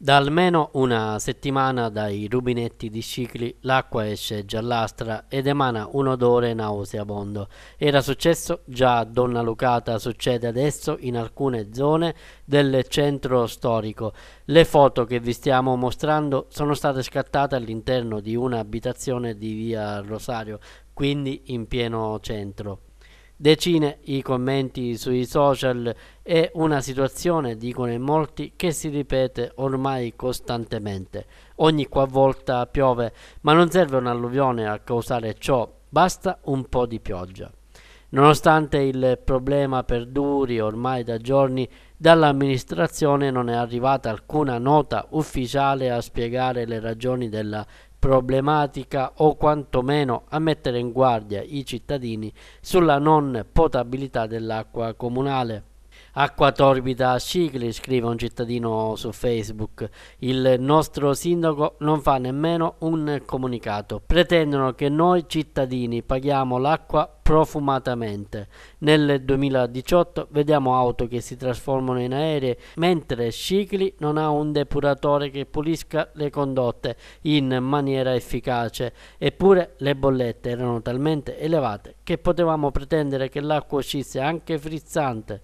Da almeno una settimana dai rubinetti di cicli l'acqua esce giallastra ed emana un odore nauseabondo. Era successo già a Donna Lucata, succede adesso in alcune zone del centro storico. Le foto che vi stiamo mostrando sono state scattate all'interno di un'abitazione di via Rosario, quindi in pieno centro decine i commenti sui social e una situazione, dicono in molti, che si ripete ormai costantemente. Ogni qualvolta piove, ma non serve un'alluvione a causare ciò, basta un po' di pioggia. Nonostante il problema perduri ormai da giorni, dall'amministrazione non è arrivata alcuna nota ufficiale a spiegare le ragioni della problematica o quantomeno a mettere in guardia i cittadini sulla non potabilità dell'acqua comunale. Acqua torbida a cicli, scrive un cittadino su Facebook. Il nostro sindaco non fa nemmeno un comunicato. Pretendono che noi cittadini paghiamo l'acqua profumatamente. Nel 2018 vediamo auto che si trasformano in aerei, mentre Cicli non ha un depuratore che pulisca le condotte in maniera efficace. Eppure le bollette erano talmente elevate che potevamo pretendere che l'acqua uscisse anche frizzante.